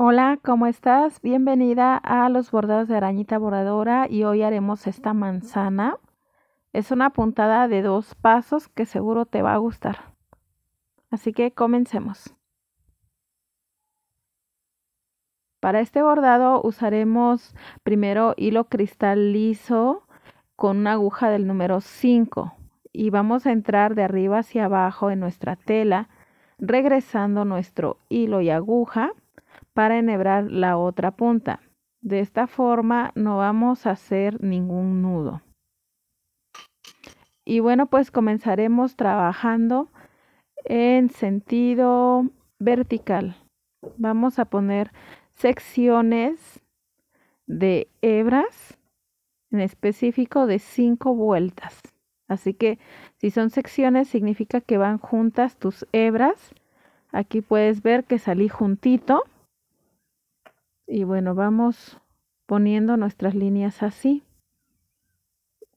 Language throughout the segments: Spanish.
Hola, ¿cómo estás? Bienvenida a los bordados de arañita bordadora y hoy haremos esta manzana. Es una puntada de dos pasos que seguro te va a gustar. Así que comencemos. Para este bordado usaremos primero hilo cristal liso con una aguja del número 5 y vamos a entrar de arriba hacia abajo en nuestra tela regresando nuestro hilo y aguja para enhebrar la otra punta. De esta forma no vamos a hacer ningún nudo. Y bueno, pues comenzaremos trabajando en sentido vertical. Vamos a poner secciones de hebras, en específico de 5 vueltas. Así que si son secciones significa que van juntas tus hebras. Aquí puedes ver que salí juntito y bueno, vamos poniendo nuestras líneas así.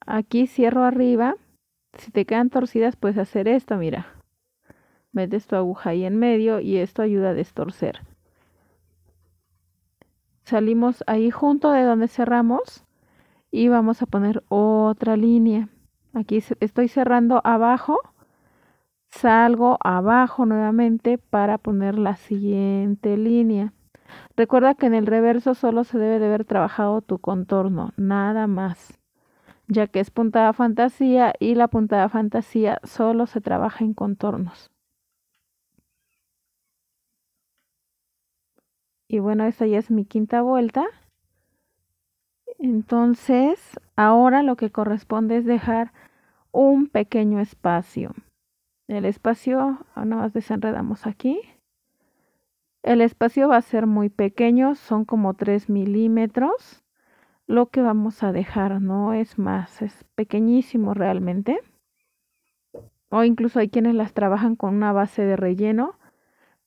Aquí cierro arriba. Si te quedan torcidas, puedes hacer esto, mira. Metes tu aguja ahí en medio y esto ayuda a destorcer. Salimos ahí junto de donde cerramos y vamos a poner otra línea. Aquí estoy cerrando abajo. Salgo abajo nuevamente para poner la siguiente línea. Recuerda que en el reverso solo se debe de haber trabajado tu contorno, nada más, ya que es puntada fantasía y la puntada fantasía solo se trabaja en contornos. Y bueno, esta ya es mi quinta vuelta. Entonces, ahora lo que corresponde es dejar un pequeño espacio. El espacio, ah, nada más desenredamos aquí. El espacio va a ser muy pequeño, son como 3 milímetros. Lo que vamos a dejar no es más, es pequeñísimo realmente. O incluso hay quienes las trabajan con una base de relleno.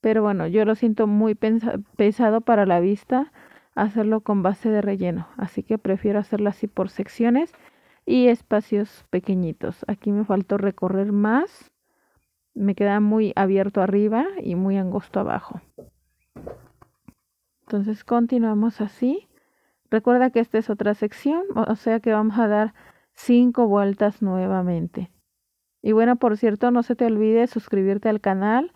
Pero bueno, yo lo siento muy pesado para la vista hacerlo con base de relleno. Así que prefiero hacerlo así por secciones y espacios pequeñitos. Aquí me faltó recorrer más. Me queda muy abierto arriba y muy angosto abajo. Entonces continuamos así. Recuerda que esta es otra sección, o sea que vamos a dar cinco vueltas nuevamente. Y bueno, por cierto, no se te olvide suscribirte al canal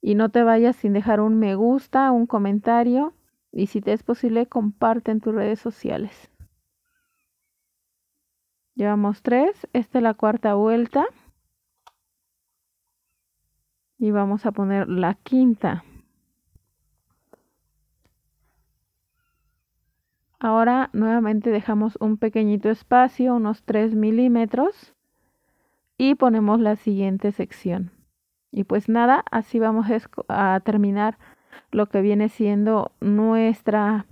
y no te vayas sin dejar un me gusta, un comentario y si te es posible comparte en tus redes sociales. Llevamos tres, esta es la cuarta vuelta y vamos a poner la quinta. Ahora nuevamente dejamos un pequeñito espacio, unos 3 milímetros, y ponemos la siguiente sección. Y pues nada, así vamos a terminar lo que viene siendo nuestra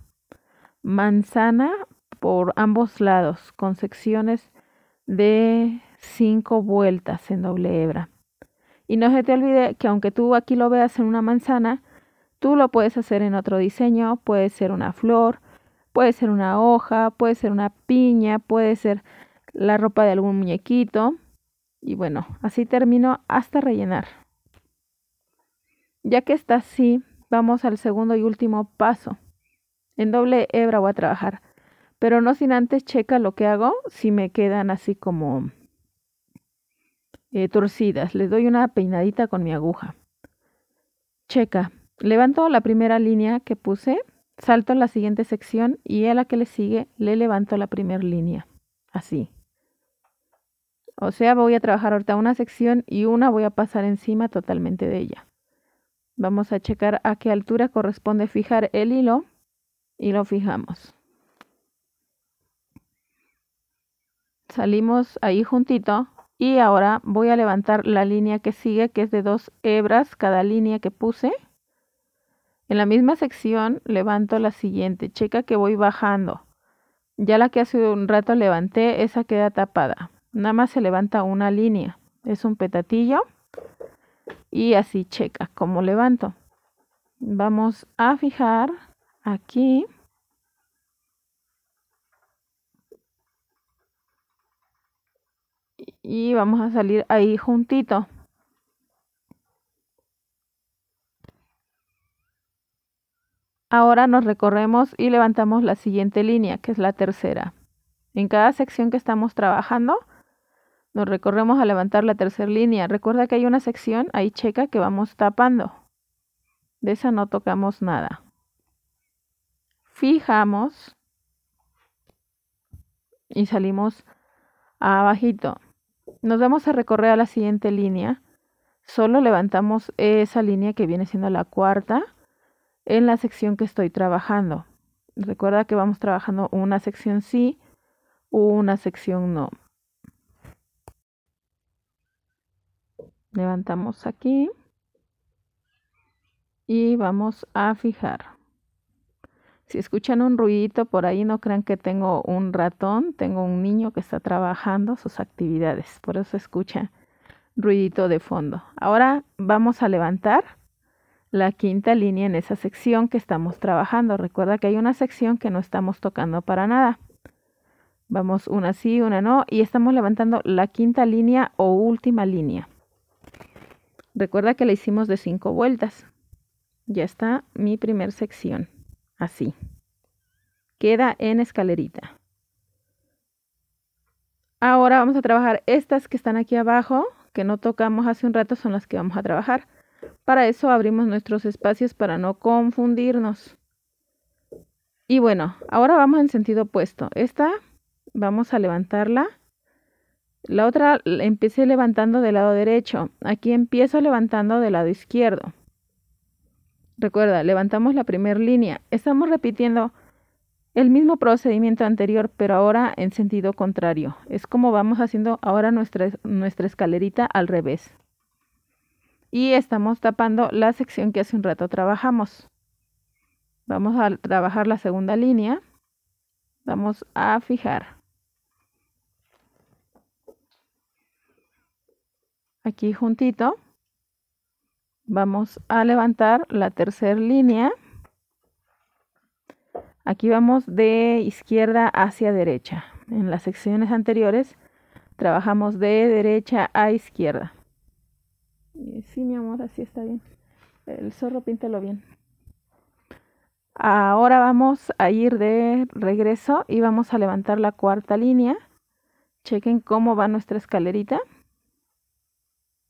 manzana por ambos lados, con secciones de 5 vueltas en doble hebra. Y no se te olvide que aunque tú aquí lo veas en una manzana, tú lo puedes hacer en otro diseño, puede ser una flor, Puede ser una hoja, puede ser una piña, puede ser la ropa de algún muñequito. Y bueno, así termino hasta rellenar. Ya que está así, vamos al segundo y último paso. En doble hebra voy a trabajar, pero no sin antes checa lo que hago si me quedan así como eh, torcidas. Les doy una peinadita con mi aguja. Checa. Levanto la primera línea que puse salto en la siguiente sección y a la que le sigue le levanto la primera línea. Así. O sea, voy a trabajar ahorita una sección y una voy a pasar encima totalmente de ella. Vamos a checar a qué altura corresponde fijar el hilo y lo fijamos. Salimos ahí juntito y ahora voy a levantar la línea que sigue, que es de dos hebras cada línea que puse. En la misma sección levanto la siguiente, checa que voy bajando. Ya la que hace un rato levanté, esa queda tapada. Nada más se levanta una línea, es un petatillo y así checa como levanto. Vamos a fijar aquí. Y vamos a salir ahí juntito. Ahora nos recorremos y levantamos la siguiente línea, que es la tercera. En cada sección que estamos trabajando, nos recorremos a levantar la tercera línea. Recuerda que hay una sección ahí checa que vamos tapando. De esa no tocamos nada. Fijamos y salimos abajito. Nos vamos a recorrer a la siguiente línea. Solo levantamos esa línea que viene siendo la cuarta en la sección que estoy trabajando. Recuerda que vamos trabajando una sección sí, una sección no. Levantamos aquí y vamos a fijar. Si escuchan un ruidito por ahí, no crean que tengo un ratón, tengo un niño que está trabajando sus actividades, por eso escucha ruidito de fondo. Ahora vamos a levantar la quinta línea en esa sección que estamos trabajando. Recuerda que hay una sección que no estamos tocando para nada. Vamos una sí, una no y estamos levantando la quinta línea o última línea. Recuerda que la hicimos de cinco vueltas. Ya está mi primer sección. Así. Queda en escalerita. Ahora vamos a trabajar estas que están aquí abajo, que no tocamos hace un rato, son las que vamos a trabajar. Para eso abrimos nuestros espacios para no confundirnos. Y bueno, ahora vamos en sentido opuesto. Esta vamos a levantarla. La otra la empecé levantando del lado derecho. Aquí empiezo levantando del lado izquierdo. Recuerda, levantamos la primera línea. Estamos repitiendo el mismo procedimiento anterior, pero ahora en sentido contrario. Es como vamos haciendo ahora nuestra, nuestra escalerita al revés y estamos tapando la sección que hace un rato trabajamos. Vamos a trabajar la segunda línea. Vamos a fijar. Aquí juntito. Vamos a levantar la tercera línea. Aquí vamos de izquierda hacia derecha. En las secciones anteriores trabajamos de derecha a izquierda. Sí, mi amor, así está bien. El zorro píntelo bien. Ahora vamos a ir de regreso y vamos a levantar la cuarta línea. Chequen cómo va nuestra escalerita.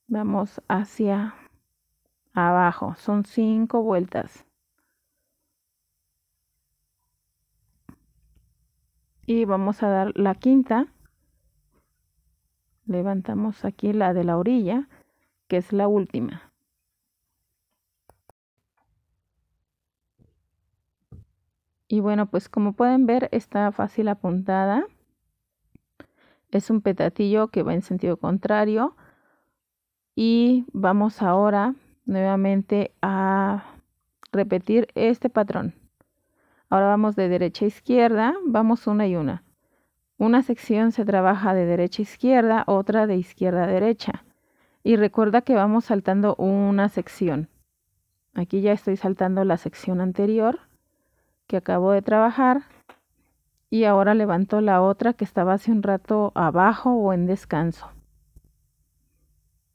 Vamos hacia abajo. Son cinco vueltas. Y vamos a dar la quinta. Levantamos aquí la de la orilla que es la última. Y bueno, pues como pueden ver está fácil apuntada. Es un petatillo que va en sentido contrario. Y vamos ahora nuevamente a repetir este patrón. Ahora vamos de derecha a izquierda, vamos una y una. Una sección se trabaja de derecha a izquierda, otra de izquierda a derecha. Y recuerda que vamos saltando una sección. Aquí ya estoy saltando la sección anterior que acabo de trabajar. Y ahora levanto la otra que estaba hace un rato abajo o en descanso.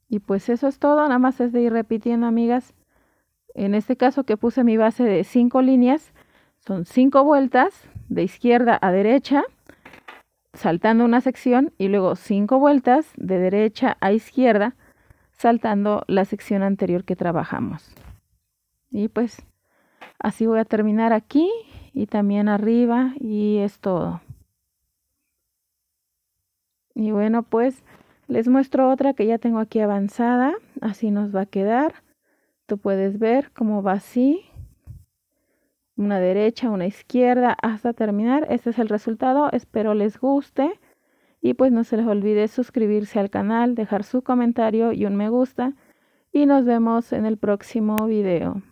Y pues eso es todo, nada más es de ir repitiendo, amigas. En este caso que puse mi base de 5 líneas, son 5 vueltas de izquierda a derecha, saltando una sección y luego 5 vueltas de derecha a izquierda, saltando la sección anterior que trabajamos. Y pues así voy a terminar aquí y también arriba y es todo. Y bueno, pues les muestro otra que ya tengo aquí avanzada. Así nos va a quedar. Tú puedes ver cómo va así. Una derecha, una izquierda, hasta terminar. Este es el resultado. Espero les guste. Y pues no se les olvide suscribirse al canal, dejar su comentario y un me gusta. Y nos vemos en el próximo video.